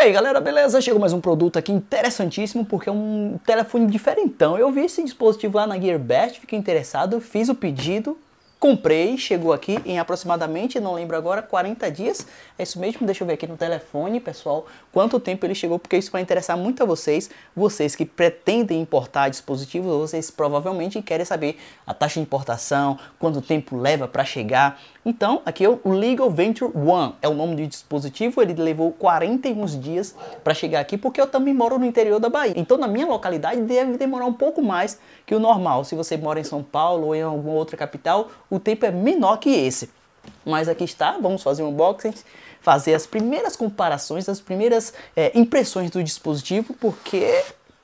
E aí galera, beleza? Chegou mais um produto aqui interessantíssimo, porque é um telefone diferentão. Eu vi esse dispositivo lá na Gearbest, fiquei interessado, fiz o pedido, comprei, chegou aqui em aproximadamente, não lembro agora, 40 dias. É isso mesmo, deixa eu ver aqui no telefone, pessoal, quanto tempo ele chegou, porque isso vai interessar muito a vocês, vocês que pretendem importar dispositivos, vocês provavelmente querem saber a taxa de importação, quanto tempo leva para chegar, então, aqui é o Legal Venture One, é o nome do dispositivo, ele levou 41 dias para chegar aqui, porque eu também moro no interior da Bahia. Então, na minha localidade, deve demorar um pouco mais que o normal. Se você mora em São Paulo ou em alguma outra capital, o tempo é menor que esse. Mas aqui está, vamos fazer um unboxing, fazer as primeiras comparações, as primeiras é, impressões do dispositivo, porque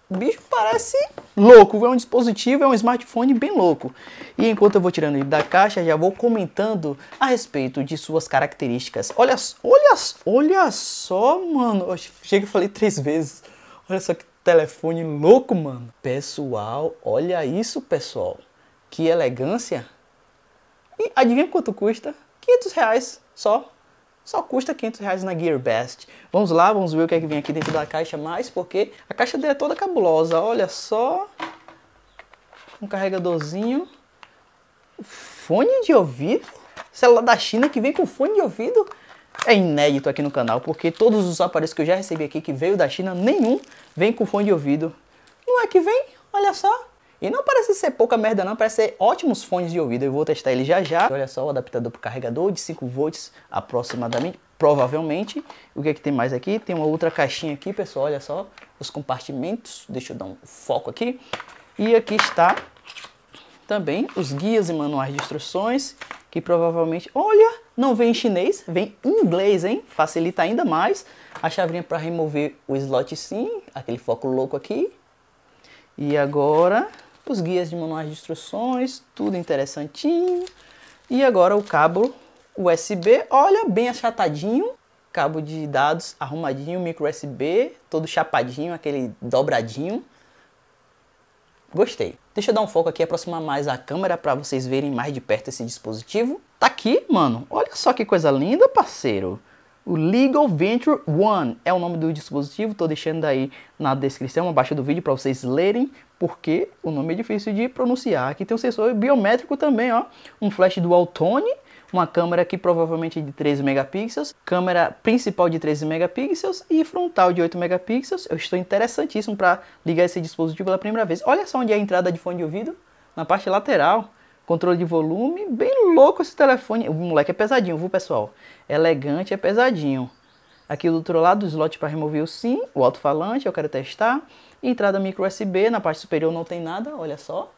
o bicho parece louco, é um dispositivo, é um smartphone bem louco. E enquanto eu vou tirando ele da caixa, já vou comentando a respeito de suas características. Olha, olha, olha só, mano. Chega cheguei e falei três vezes. Olha só que telefone louco, mano. Pessoal, olha isso, pessoal. Que elegância. E adivinha quanto custa? 500 reais só só custa 500 reais na Gearbest. Vamos lá, vamos ver o que é que vem aqui dentro da caixa mais, porque a caixa dele é toda cabulosa, olha só. Um carregadorzinho. Fone de ouvido? Celular da China que vem com fone de ouvido? É inédito aqui no canal, porque todos os aparelhos que eu já recebi aqui que veio da China, nenhum vem com fone de ouvido. Não é que vem? Olha só, e não parece ser pouca merda não, parece ser ótimos fones de ouvido. Eu vou testar ele já já. Olha só o adaptador para carregador de 5 volts aproximadamente, provavelmente. O que é que tem mais aqui? Tem uma outra caixinha aqui, pessoal, olha só. Os compartimentos, deixa eu dar um foco aqui. E aqui está também os guias e manuais de instruções, que provavelmente... Olha, não vem em chinês, vem em inglês, hein? Facilita ainda mais. A chavrinha para remover o slot sim, aquele foco louco aqui. E agora os guias de manuais de instruções, tudo interessantinho. E agora o cabo USB, olha, bem achatadinho, cabo de dados arrumadinho, micro USB, todo chapadinho, aquele dobradinho. Gostei. Deixa eu dar um foco aqui, aproximar mais a câmera para vocês verem mais de perto esse dispositivo. Tá aqui, mano. Olha só que coisa linda, parceiro. O Legal Venture One é o nome do dispositivo, estou deixando aí na descrição abaixo do vídeo para vocês lerem, porque o nome é difícil de pronunciar. Aqui tem um sensor biométrico também, ó, um flash dual tone, uma câmera que provavelmente é de 13 megapixels, câmera principal de 13 megapixels e frontal de 8 megapixels. Eu estou interessantíssimo para ligar esse dispositivo pela primeira vez. Olha só onde é a entrada de fone de ouvido, na parte lateral. Controle de volume, bem louco esse telefone. O moleque é pesadinho, viu, pessoal? Elegante é pesadinho. Aqui do outro lado, slot para remover o SIM, o alto-falante, eu quero testar. Entrada micro USB, na parte superior não tem nada, olha só.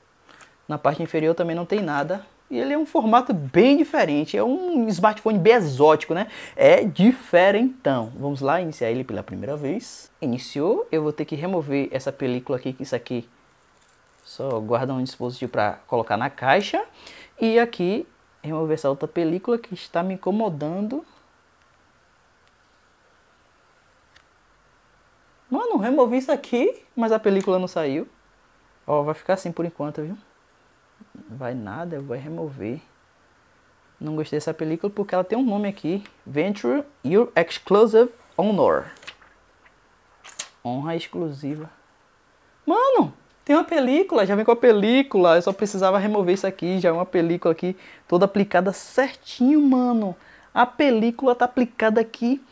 Na parte inferior também não tem nada. E ele é um formato bem diferente, é um smartphone bem exótico, né? É diferentão. Vamos lá iniciar ele pela primeira vez. Iniciou, eu vou ter que remover essa película aqui, que isso aqui só guarda um dispositivo para colocar na caixa e aqui remover essa outra película que está me incomodando. Mano, removi isso aqui, mas a película não saiu. Ó, vai ficar assim por enquanto, viu? Vai nada, eu vou remover. Não gostei dessa película porque ela tem um nome aqui. Venture Your Exclusive Honor. Honra exclusiva. Mano, tem uma película, já vem com a película. Eu só precisava remover isso aqui, já é uma película aqui toda aplicada certinho, mano. A película tá aplicada aqui,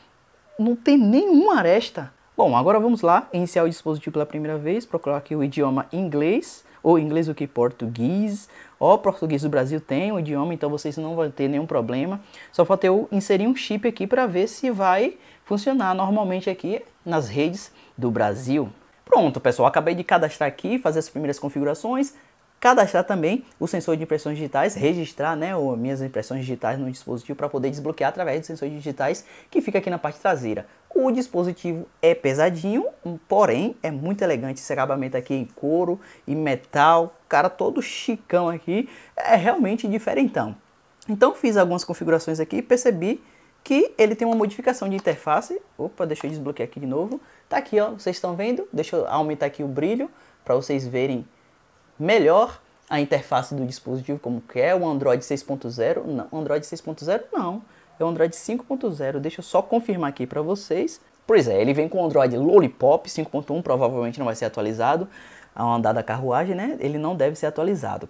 não tem nenhuma aresta. Bom, agora vamos lá, iniciar o dispositivo pela primeira vez, procurar aqui o idioma inglês, ou inglês o que? Português. Ó, português do Brasil tem o idioma, então vocês não vão ter nenhum problema. Só falta eu inserir um chip aqui para ver se vai funcionar normalmente aqui nas redes do Brasil. Pronto, pessoal, acabei de cadastrar aqui, fazer as primeiras configurações, cadastrar também o sensor de impressões digitais, registrar né, minhas impressões digitais no dispositivo para poder desbloquear através dos sensores digitais que fica aqui na parte traseira. O dispositivo é pesadinho, porém é muito elegante esse acabamento aqui em couro e metal, cara todo chicão aqui, é realmente diferentão. Então fiz algumas configurações aqui e percebi que ele tem uma modificação de interface. Opa, deixa eu desbloquear aqui de novo. Tá aqui, ó, vocês estão vendo? Deixa eu aumentar aqui o brilho para vocês verem melhor a interface do dispositivo como que é, o Android 6.0. Não, Android 6.0 não, é o Android 5.0. Deixa eu só confirmar aqui para vocês. Pois é, ele vem com o Android Lollipop 5.1, provavelmente não vai ser atualizado. É a andar da carruagem, né? Ele não deve ser atualizado.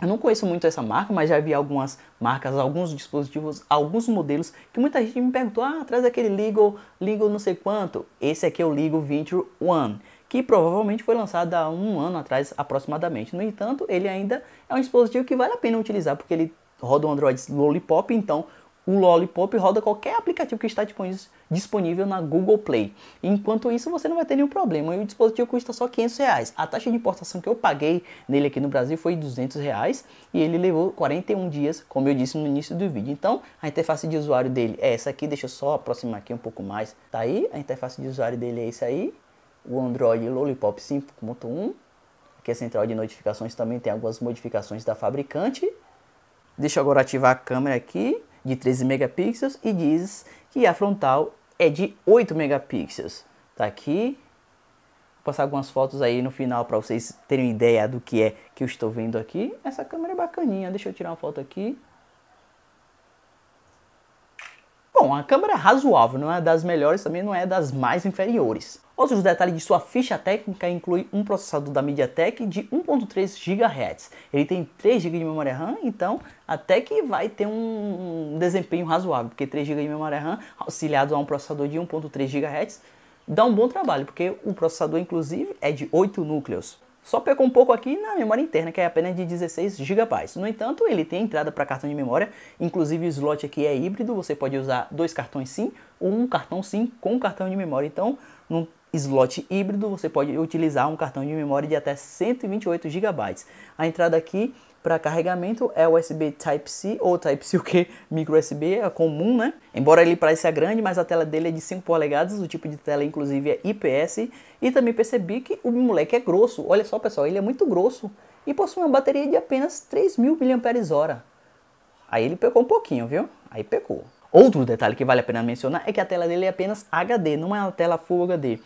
Eu não conheço muito essa marca, mas já vi algumas marcas, alguns dispositivos, alguns modelos que muita gente me perguntou: ah, traz aquele Ligo, Ligo não sei quanto. Esse aqui é o Ligo Venture One, que provavelmente foi lançado há um ano atrás aproximadamente. No entanto, ele ainda é um dispositivo que vale a pena utilizar porque ele roda o Android Lollipop, então o Lollipop roda qualquer aplicativo que está disponível na Google Play. Enquanto isso, você não vai ter nenhum problema. E o dispositivo custa só 500 reais. A taxa de importação que eu paguei nele aqui no Brasil foi 200 reais e ele levou 41 dias, como eu disse no início do vídeo. Então, a interface de usuário dele é essa aqui. Deixa eu só aproximar aqui um pouco mais. Tá aí, a interface de usuário dele é isso aí. O Android Lollipop 5.1. Aqui a é central de notificações também tem algumas modificações da fabricante. Deixa eu agora ativar a câmera aqui de 13 megapixels e diz que a frontal é de 8 megapixels. Tá aqui. Vou passar algumas fotos aí no final para vocês terem ideia do que é que eu estou vendo aqui. Essa câmera é bacaninha. Deixa eu tirar uma foto aqui. Bom, a câmera é razoável, não é das melhores, também não é das mais inferiores. Outros detalhes de sua ficha técnica inclui um processador da MediaTek de 1.3 GHz. Ele tem 3 GB de memória RAM, então até que vai ter um desempenho razoável, porque 3 GB de memória RAM auxiliado a um processador de 1.3 GHz dá um bom trabalho, porque o processador inclusive é de 8 núcleos. Só pegou um pouco aqui na memória interna, que é apenas de 16 GB. No entanto, ele tem entrada para cartão de memória, inclusive o slot aqui é híbrido, você pode usar dois cartões SIM ou um cartão SIM com cartão de memória. Então, num slot híbrido, você pode utilizar um cartão de memória de até 128 GB. A entrada aqui para carregamento é USB Type-C ou Type-C o que? Micro USB é comum, né? Embora ele pareça grande, mas a tela dele é de 5 polegadas, o tipo de tela inclusive é IPS, e também percebi que o moleque é grosso. Olha só, pessoal, ele é muito grosso e possui uma bateria de apenas 3000 mAh. Aí ele pecou um pouquinho, viu? Aí pecou. Outro detalhe que vale a pena mencionar é que a tela dele é apenas HD, não é uma tela Full HD.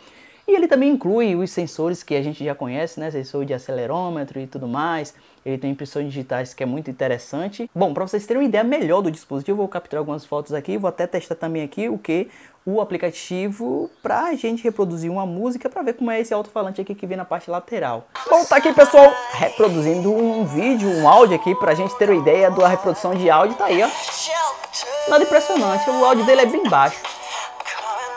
E ele também inclui os sensores que a gente já conhece, né? Sensor de acelerômetro e tudo mais. Ele tem impressões digitais que é muito interessante. Bom, para vocês terem uma ideia melhor do dispositivo, eu vou capturar algumas fotos aqui, vou até testar também aqui o que o aplicativo para a gente reproduzir uma música para ver como é esse alto-falante aqui que vem na parte lateral. Bom, tá aqui pessoal, reproduzindo um vídeo, um áudio aqui para a gente ter uma ideia da reprodução de áudio, tá aí, ó. Nada impressionante, o áudio dele é bem baixo.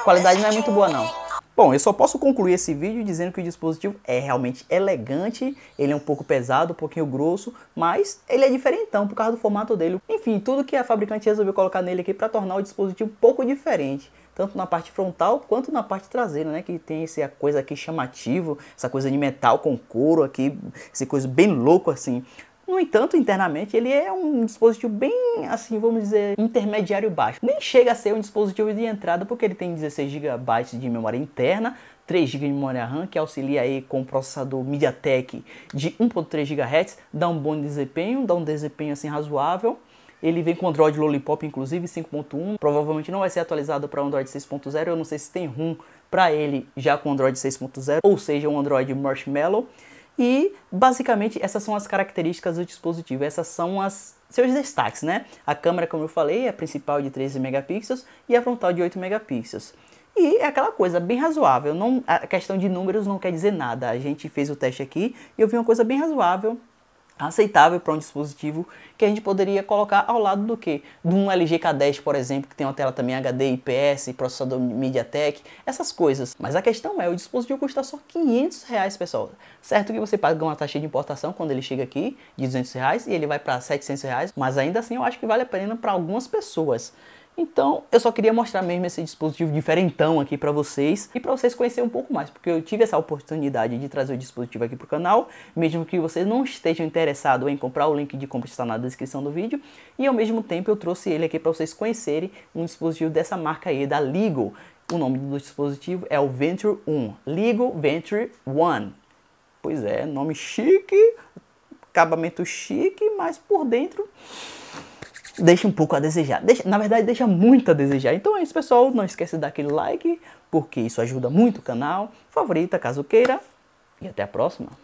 A qualidade não é muito boa não. Bom, eu só posso concluir esse vídeo dizendo que o dispositivo é realmente elegante, ele é um pouco pesado, um pouquinho grosso, mas ele é diferentão por causa do formato dele. Enfim, tudo que a fabricante resolveu colocar nele aqui para tornar o dispositivo um pouco diferente tanto na parte frontal quanto na parte traseira, né? Que tem essa coisa aqui chamativo, essa coisa de metal com couro aqui, essa coisa bem louco assim. No entanto, internamente, ele é um dispositivo bem, assim, vamos dizer, intermediário baixo. Nem chega a ser um dispositivo de entrada, porque ele tem 16 GB de memória interna, 3 GB de memória RAM, que auxilia aí com o processador MediaTek de 1.3 GHz, dá um bom desempenho, dá um desempenho, assim, razoável. Ele vem com Android Lollipop, inclusive 5.1. Provavelmente não vai ser atualizado para Android 6.0. Eu não sei se tem ROM para ele já com Android 6.0, ou seja, um Android Marshmallow. E basicamente essas são as características do dispositivo, essas são as seus destaques, né? A câmera, como eu falei, é a principal de 13 megapixels e a frontal de 8 megapixels. E é aquela coisa bem razoável, não, a questão de números não quer dizer nada. A gente fez o teste aqui e eu vi uma coisa bem razoável aceitável para um dispositivo que a gente poderia colocar ao lado do que? De um LG K10, por exemplo, que tem uma tela também HD, IPS, processador MediaTek, essas coisas. Mas a questão é, o dispositivo custa só 500 reais, pessoal. Certo que você paga uma taxa de importação quando ele chega aqui de 200 reais e ele vai para 700 reais, mas ainda assim eu acho que vale a pena para algumas pessoas. Então, eu só queria mostrar mesmo esse dispositivo diferentão aqui para vocês e para vocês conhecerem um pouco mais, porque eu tive essa oportunidade de trazer o dispositivo aqui pro canal, mesmo que vocês não estejam interessados em comprar, o link de compra está na descrição do vídeo, e ao mesmo tempo eu trouxe ele aqui para vocês conhecerem um dispositivo dessa marca aí, da Ligo. O nome do dispositivo é o Venture 1, Ligo Venture 1. Pois é, nome chique, acabamento chique, mas por dentro deixa um pouco a desejar. Deixa, na verdade, deixa muito a desejar. Então é isso, pessoal. Não esqueça de dar aquele like, porque isso ajuda muito o canal. Favorita, caso queira. E até a próxima.